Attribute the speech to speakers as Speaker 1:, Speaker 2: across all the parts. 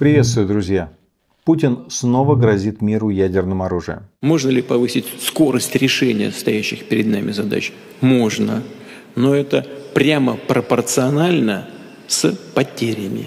Speaker 1: Приветствую, друзья. Путин снова грозит миру ядерным оружием.
Speaker 2: Можно ли повысить скорость решения стоящих перед нами задач? Можно. Но это прямо пропорционально с потерями.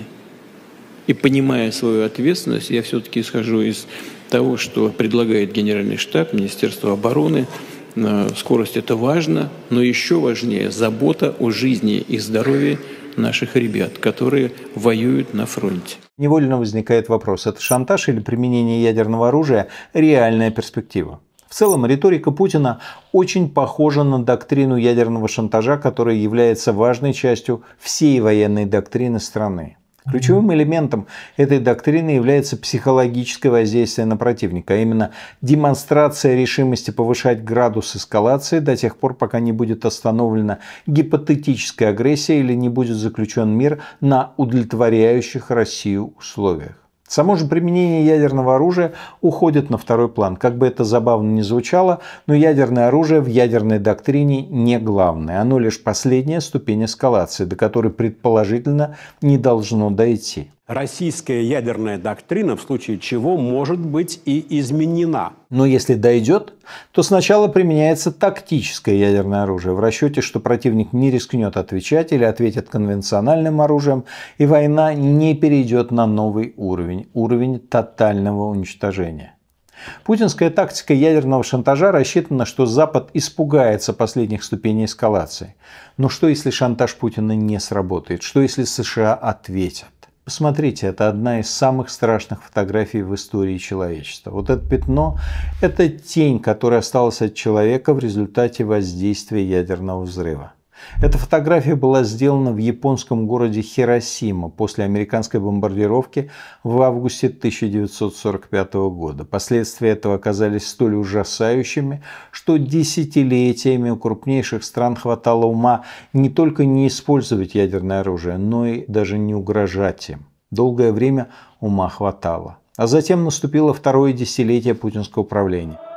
Speaker 2: И понимая свою ответственность, я все-таки исхожу из того, что предлагает Генеральный штаб, Министерство обороны – Э, скорость – это важно, но еще важнее – забота о жизни и здоровье наших ребят, которые воюют на фронте.
Speaker 1: Невольно возникает вопрос, это шантаж или применение ядерного оружия – реальная перспектива? В целом, риторика Путина очень похожа на доктрину ядерного шантажа, которая является важной частью всей военной доктрины страны. Ключевым элементом этой доктрины является психологическое воздействие на противника, а именно демонстрация решимости повышать градус эскалации до тех пор, пока не будет остановлена гипотетическая агрессия или не будет заключен мир на удовлетворяющих Россию условиях. Само же применение ядерного оружия уходит на второй план. Как бы это забавно ни звучало, но ядерное оружие в ядерной доктрине не главное. Оно лишь последняя ступень эскалации, до которой предположительно не должно дойти
Speaker 2: российская ядерная доктрина, в случае чего, может быть и изменена.
Speaker 1: Но если дойдет, то сначала применяется тактическое ядерное оружие в расчете, что противник не рискнет отвечать или ответит конвенциональным оружием, и война не перейдет на новый уровень, уровень тотального уничтожения. Путинская тактика ядерного шантажа рассчитана, что Запад испугается последних ступеней эскалации. Но что если шантаж Путина не сработает? Что если США ответят? Посмотрите, это одна из самых страшных фотографий в истории человечества. Вот это пятно – это тень, которая осталась от человека в результате воздействия ядерного взрыва. Эта фотография была сделана в японском городе Хиросима после американской бомбардировки в августе 1945 года. Последствия этого оказались столь ужасающими, что десятилетиями у крупнейших стран хватало ума не только не использовать ядерное оружие, но и даже не угрожать им. Долгое время ума хватало. А затем наступило второе десятилетие путинского правления –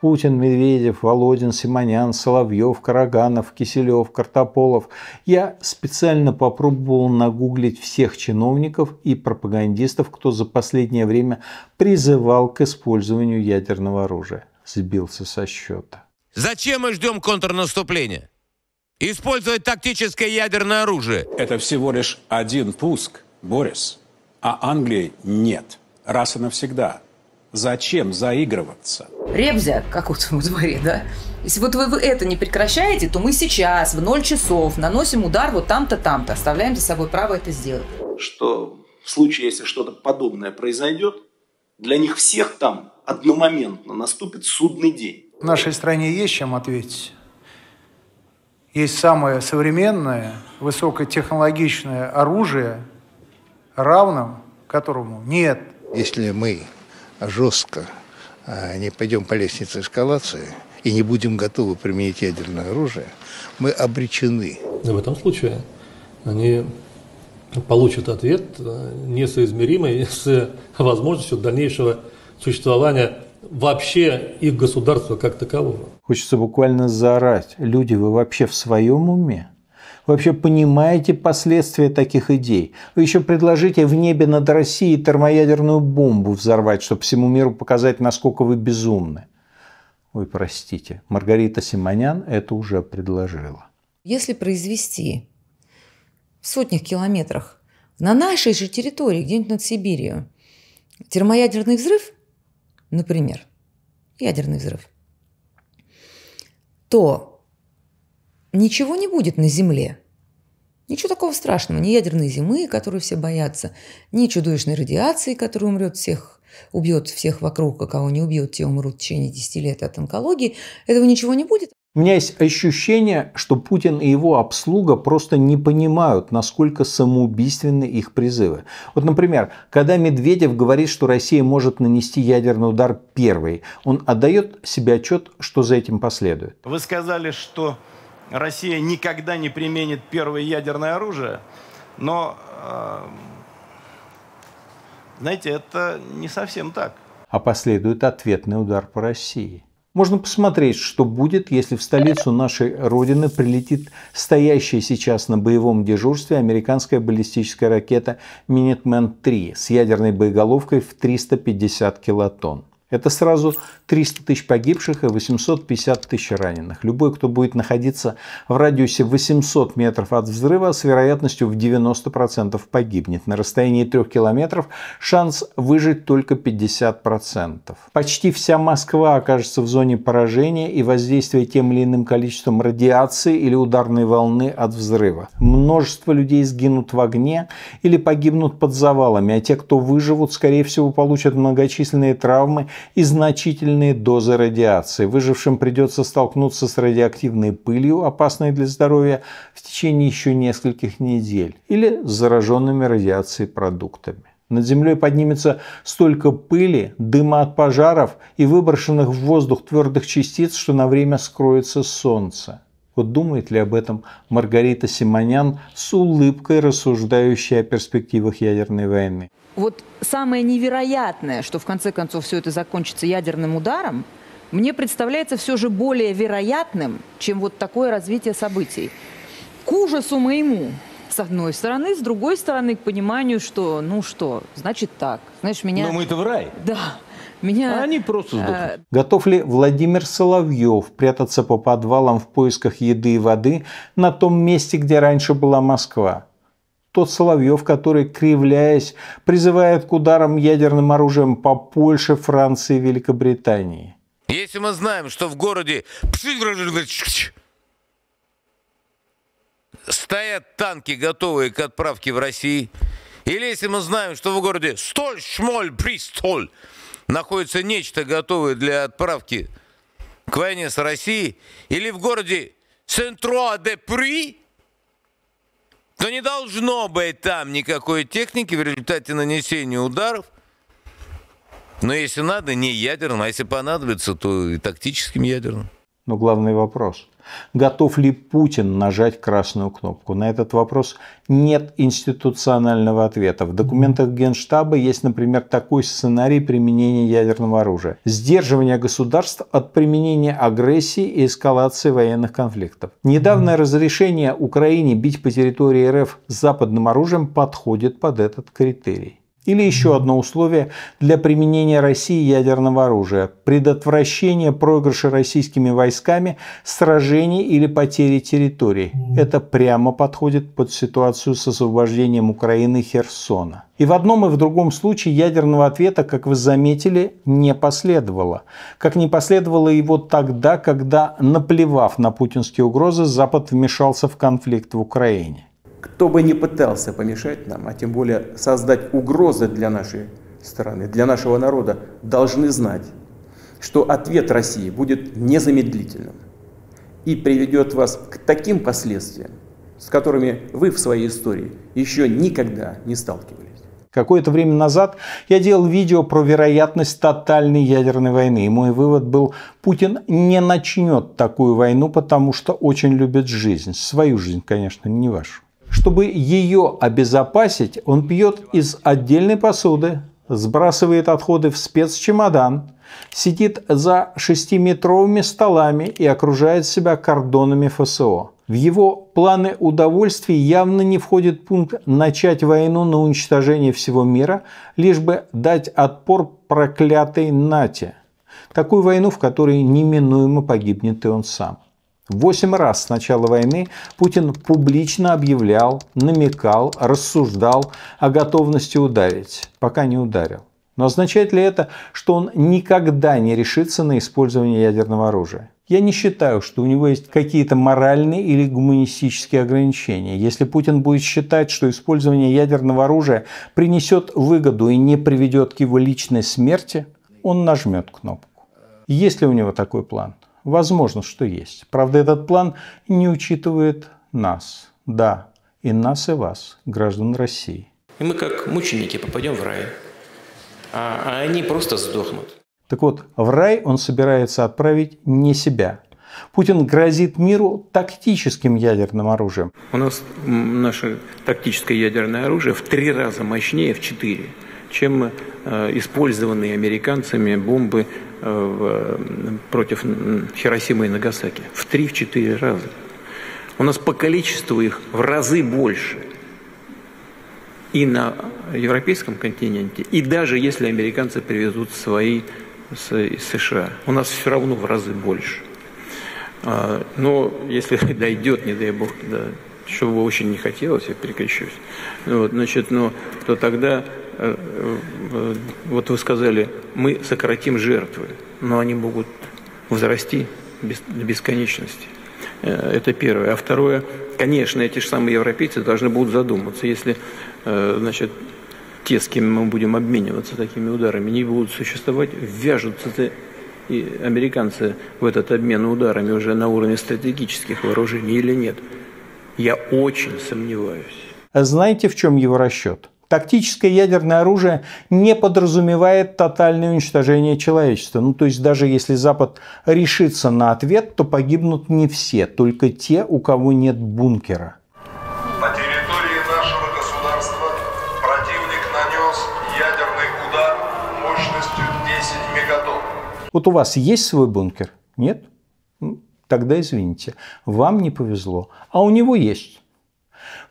Speaker 1: Путин, Медведев, Володин, Симонян, Соловьев, Караганов, Киселев, Картополов. Я специально попробовал нагуглить всех чиновников и пропагандистов, кто за последнее время призывал к использованию ядерного оружия. Сбился со счета.
Speaker 2: Зачем мы ждем контрнаступления? Использовать тактическое ядерное оружие. Это всего лишь один пуск, Борис. А Англии нет. Раз и навсегда. Зачем
Speaker 3: заигрываться? Ребзя, как вот во дворе, да? Если вот вы, вы это не прекращаете, то мы сейчас в ноль часов наносим удар вот там-то, там-то. Оставляем за собой право это сделать.
Speaker 2: Что
Speaker 1: в случае, если что-то подобное произойдет, для них всех там одномоментно
Speaker 2: наступит судный день.
Speaker 1: В нашей стране есть чем ответить. Есть самое современное, высокотехнологичное оружие, равным которому нет. Если мы жестко
Speaker 2: а, не пойдем по лестнице эскалации и не будем готовы применить ядерное оружие,
Speaker 1: мы обречены. В этом случае они получат ответ, э, несоизмеримый с возможностью дальнейшего существования вообще их государства как такового. Хочется буквально заорать. Люди, вы вообще в своем уме? вообще понимаете последствия таких идей? Вы еще предложите в небе над Россией термоядерную бомбу взорвать, чтобы всему миру показать, насколько вы безумны. Ой, простите, Маргарита Симонян это уже предложила.
Speaker 3: Если произвести в сотнях километрах на нашей же территории, где-нибудь над Сибирью, термоядерный взрыв, например, ядерный взрыв, то ничего не будет на Земле. Ничего такого страшного, ни ядерной зимы, которую все боятся, ни чудовищной радиации, которая умрет всех, убьет всех вокруг, а кого не убьет, те умрут в течение 10 лет от онкологии. Этого ничего не будет. У меня
Speaker 1: есть ощущение, что Путин и его обслуга просто не понимают, насколько самоубийственны их призывы. Вот, например, когда Медведев говорит, что Россия может нанести ядерный удар первой, он отдает себе отчет, что за этим последует.
Speaker 2: Вы сказали, что Россия никогда не применит первое ядерное оружие, но, э, знаете, это не совсем так.
Speaker 1: А последует ответный удар по России. Можно посмотреть, что будет, если в столицу нашей Родины прилетит стоящая сейчас на боевом дежурстве американская баллистическая ракета «Минитмен-3» с ядерной боеголовкой в 350 килотонн. Это сразу 300 тысяч погибших и 850 тысяч раненых. Любой, кто будет находиться в радиусе 800 метров от взрыва, с вероятностью в 90% погибнет. На расстоянии 3 километров шанс выжить только 50%. Почти вся Москва окажется в зоне поражения и воздействия тем или иным количеством радиации или ударной волны от взрыва. Множество людей сгинут в огне или погибнут под завалами, а те, кто выживут, скорее всего, получат многочисленные травмы и значительные дозы радиации. Выжившим придется столкнуться с радиоактивной пылью, опасной для здоровья, в течение еще нескольких недель или с зараженными радиацией продуктами. Над землей поднимется столько пыли, дыма от пожаров и выброшенных в воздух твердых частиц, что на время скроется солнце. Вот думает ли об этом Маргарита Симонян с улыбкой, рассуждающая о перспективах ядерной войны?
Speaker 3: Вот самое невероятное, что в конце концов все это закончится ядерным ударом, мне представляется все же более вероятным, чем вот такое развитие событий. К ужасу моему, с одной стороны, с другой стороны, к пониманию, что ну что, значит так. Знаешь, меня... Но ну, мы это в рай. Да. Меня... А они просто а, сдохнут.
Speaker 1: Готов ли Владимир Соловьев прятаться по подвалам в поисках еды и воды на том месте, где раньше была Москва? Тот Соловьев, который, кривляясь, призывает к ударам ядерным оружием по Польше, Франции и Великобритании.
Speaker 2: Если мы знаем, что в городе стоят танки, готовые к отправке в Россию, или если мы знаем, что в городе Столь, Шмоль, Бристоль находится нечто готовое для отправки к войне с Россией, или в городе сент Сентроа-де-При, то не должно быть там никакой техники в результате нанесения ударов. Но если надо, не ядерным, а если понадобится, то и тактическим
Speaker 1: ядерным. Но главный вопрос – Готов ли Путин нажать красную кнопку? На этот вопрос нет институционального ответа. В документах Генштаба есть, например, такой сценарий применения ядерного оружия. Сдерживание государств от применения агрессии и эскалации военных конфликтов. Недавнее разрешение Украине бить по территории РФ западным оружием подходит под этот критерий. Или еще одно условие для применения России ядерного оружия – предотвращение проигрыша российскими войсками, сражений или потери территорий. Это прямо подходит под ситуацию с освобождением Украины Херсона. И в одном и в другом случае ядерного ответа, как вы заметили, не последовало. Как не последовало его тогда, когда, наплевав на путинские угрозы, Запад
Speaker 2: вмешался в конфликт в Украине кто бы ни пытался помешать нам, а тем более создать угрозы для нашей страны, для нашего народа, должны знать, что ответ России будет незамедлительным и приведет вас к таким последствиям, с которыми вы в своей истории еще никогда не сталкивались.
Speaker 1: Какое-то время назад я делал видео про вероятность тотальной ядерной войны. И мой вывод был, Путин не начнет такую войну, потому что очень любит жизнь. Свою жизнь, конечно, не вашу. Чтобы ее обезопасить, он пьет из отдельной посуды, сбрасывает отходы в спецчемодан, сидит за шестиметровыми столами и окружает себя кордонами ФСО. В его планы удовольствий явно не входит пункт «начать войну на уничтожение всего мира», лишь бы дать отпор проклятой Нате. Такую войну, в которой неминуемо погибнет и он сам. Восемь раз с начала войны Путин публично объявлял, намекал, рассуждал о готовности ударить, пока не ударил. Но означает ли это, что он никогда не решится на использование ядерного оружия? Я не считаю, что у него есть какие-то моральные или гуманистические ограничения. Если Путин будет считать, что использование ядерного оружия принесет выгоду и не приведет к его личной смерти, он нажмет кнопку. Есть ли у него такой план? Возможно, что есть. Правда, этот план не учитывает нас. Да, и нас, и вас, граждан России.
Speaker 2: И мы как мученики попадем в рай, а, а они просто сдохнут.
Speaker 1: Так вот, в рай он собирается отправить не себя. Путин грозит миру тактическим ядерным оружием.
Speaker 2: У нас наше тактическое ядерное оружие в три раза мощнее, в четыре, чем э, использованные американцами бомбы в, против Хиросимы и Нагасаки. В 3-4 раза. У нас по количеству их в разы больше. И на европейском континенте, и даже если американцы привезут свои с США, у нас все равно в разы больше. А, но если дойдет, не дай бог, да, чего бы очень не хотелось, я перекрещусь, вот, значит, но, то тогда Э, э, вот вы сказали, мы сократим жертвы, но они могут возрасти до бесконечности. Э, это первое. А второе, конечно, эти же самые европейцы должны будут задуматься, если значит, те, с кем мы будем обмениваться такими ударами, не будут существовать, вяжутся и американцы в этот обмен ударами уже на уровне стратегических вооружений или нет. Я очень сомневаюсь.
Speaker 1: А знаете, в чем его расчет? Тактическое ядерное оружие не подразумевает тотальное уничтожение человечества. Ну, то есть, даже если Запад решится на ответ, то погибнут не все, только те, у кого нет бункера. Вот у вас есть свой бункер? Нет? Тогда извините, вам не повезло. А у него есть.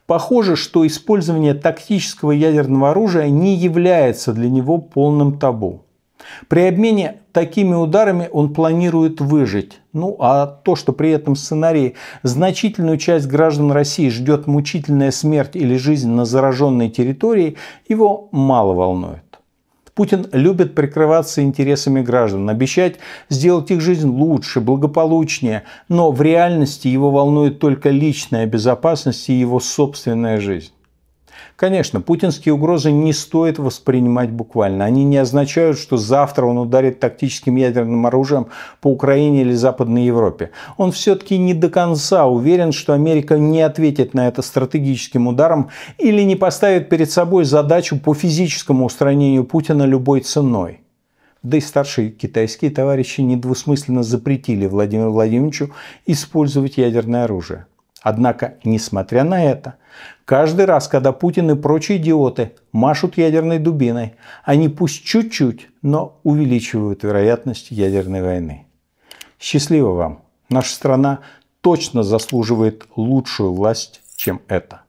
Speaker 1: Похоже, что использование тактического ядерного оружия не является для него полным табу. При обмене такими ударами он планирует выжить. Ну а то, что при этом сценарии значительную часть граждан России ждет мучительная смерть или жизнь на зараженной территории, его мало волнует. Путин любит прикрываться интересами граждан, обещать сделать их жизнь лучше, благополучнее, но в реальности его волнует только личная безопасность и его собственная жизнь. Конечно, путинские угрозы не стоит воспринимать буквально. Они не означают, что завтра он ударит тактическим ядерным оружием по Украине или Западной Европе. Он все-таки не до конца уверен, что Америка не ответит на это стратегическим ударом или не поставит перед собой задачу по физическому устранению Путина любой ценой. Да и старшие китайские товарищи недвусмысленно запретили Владимиру Владимировичу использовать ядерное оружие. Однако, несмотря на это, каждый раз, когда Путин и прочие идиоты машут ядерной дубиной, они пусть чуть-чуть, но увеличивают вероятность ядерной войны. Счастливо вам! Наша страна точно заслуживает
Speaker 2: лучшую власть, чем это.